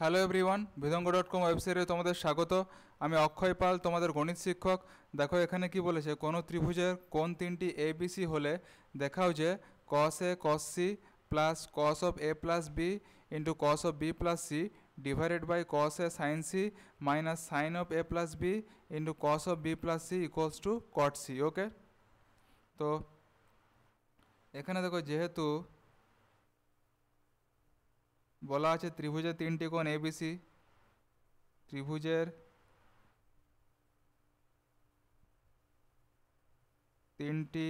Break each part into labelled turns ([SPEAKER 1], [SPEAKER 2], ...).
[SPEAKER 1] Hello everyone বিধঙ্গ dot com ওয়েবসাইটে তোমাদের স্বাগত আমি অক্ষয় পাল তোমাদের গণিত শিক্ষক দেখো এখানে কি বলেছে কোন ত্রিভুজের কোন তিনটি এবিসি হলে দেখাও যে cos A cos C plus cos of A plus B into cos of B plus C divided by cos A sine C minus sine of A plus B into cos of B plus C equals to cot C okay তো এখানে দেখো যেহেতু বলা আছে ত্রিভুজের তিনটি কোণ ABC ত্রিভুজের তিনটি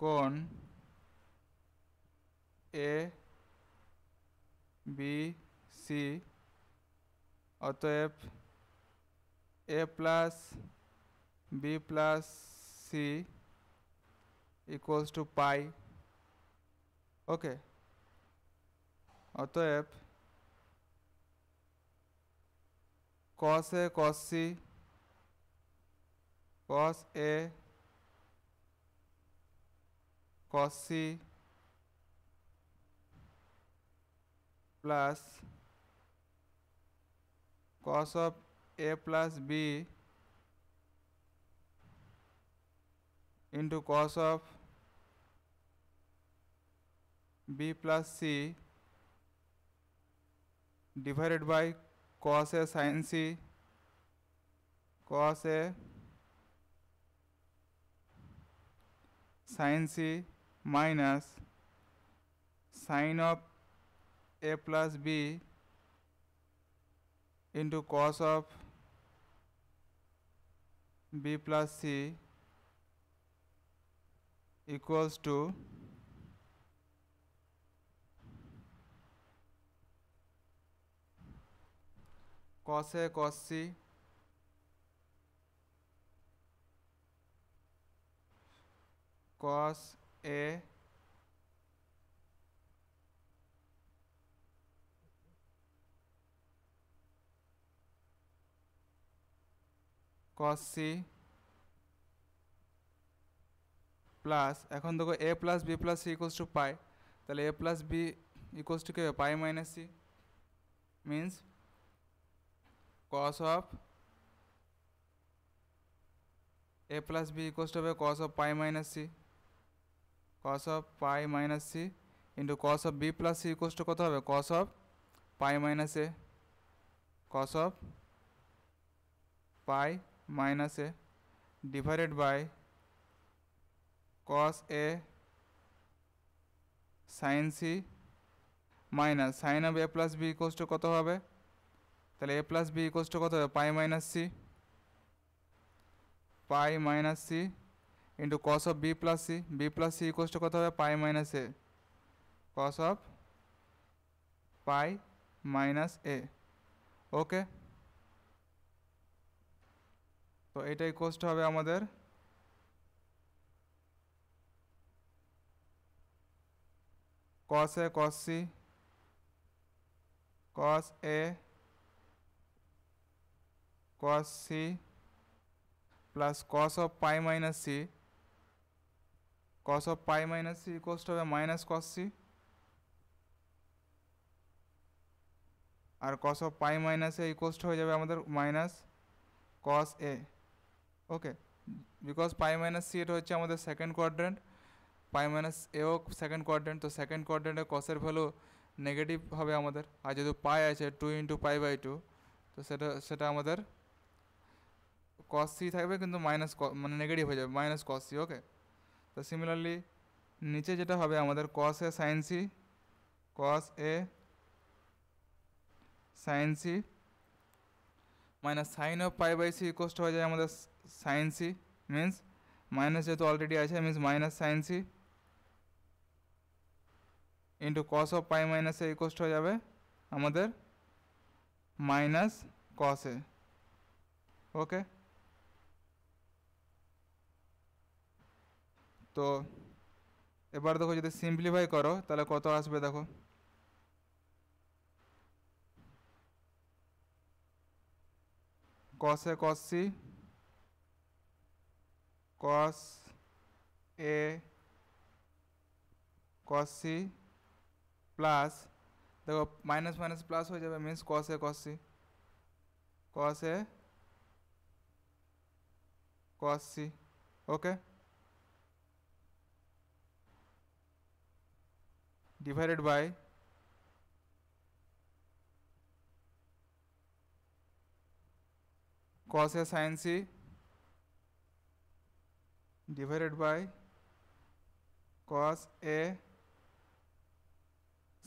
[SPEAKER 1] কোণ এ বি সি অতএব A plus B plus C equals to pi okay अतएव cos A cos C cos A cos C plus cos of A plus B into cos of B plus C divided by cos A sin C cos A sin C minus sin of A plus B into cos of B plus C equals to cos है cos C cos A cos C plus এখন দেখো A plus B plus C equals to pi তাহলে A plus B equals to কে pi minus C means cos of a plus b equals to cos of pi minus c cos of pi minus c into cos of b plus c equals to কত হবে cos of pi minus a cos of pi minus a divided by cos a sin c minus sin of a plus b equals to কত হবে তাহলে A plus B equals to কত হবে pi minus C pi minus C into cos of B plus C B plus C equals to কত হবে pi minus A cos of pi minus A okay তো এটা equals to হবে আমাদের cos a cos c cos a cos c plus cos of pi minus c cos of pi minus c equals to হবে minus cos c আর cos of pi minus a equals হয়ে যাবে আমাদের minus cos A okay because pi minus C এটা হচ্ছে আমাদের second quadrant pi minus এও second quadrant তো সেকেন্ড কোয়াড্রেন্টে কসের ভ্যালু নেগেটিভ হবে আমাদের আর যেহেতু পাই আছে two into pi by two তো সেটা সেটা আমাদের कस सी क्योंकि माइनस मैं नेगेटिव हो जाए माइनस कस सी ओके तो सीमिलारलि नीचे जो है cos A sine C cos A sine C minus sine of pi by C equals to हो जाए सैन सी मीस माइनस जेहतु अलरेडी आज means minus sine C into cos of pi minus A equals to हो जाए minus cos A okay okay. तो এবারে দেখো যদি সিম্পলিফাই করো তাহলে কত আসবে দেখো cos a cos c cos a cos c plus দেখো माइनस माइनस প্লাস হয়ে যাবে means cos a cos c cos a cos c okay divided by cos या sin c divided by cos a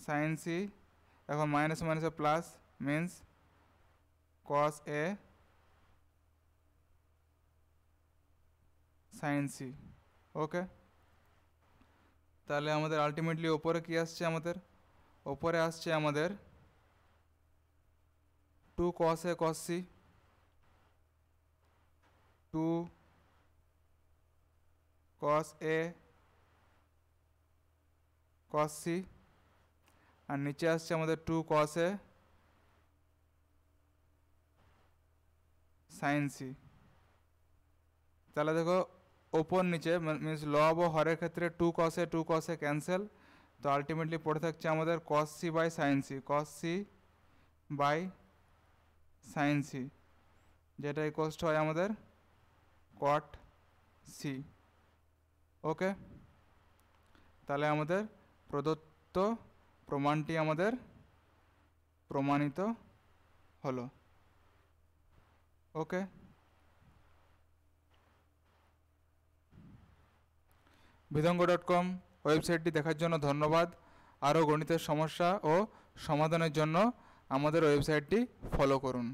[SPEAKER 1] sin c एवं minus minus plus means cos A sine C okay তাহলে আমাদের ultimately উপরে কি আছে শুধুমাত্র উপরে আছে আমাদের 2 cos a cos c 2 cos a cos c আর নিচে আছে আমাদের 2 cos a sin c তাহলে দেখো ওপর নিচে মিনস লব ও হরের ক্ষেত্রে টু কসে টু কসে ক্যান্সেল তো আলটিমেটলি পড়ে থাকছে আমাদের cos C by sine C cos C by sine C যেটা ইকোয়াস্ট হয় আমাদের কট সি ওকে তাহলে আমাদের প্রদত্ত প্রমাণটি আমাদের প্রমাণিত হলো ওকে বিদঙ্গ ডট কম ওয়েবসাইটটি দেখার জন্য ধন্যবাদ আরও গণিতের সমস্যা ও সমাধানের জন্য আমাদের ওয়েবসাইটটি ফলো করুন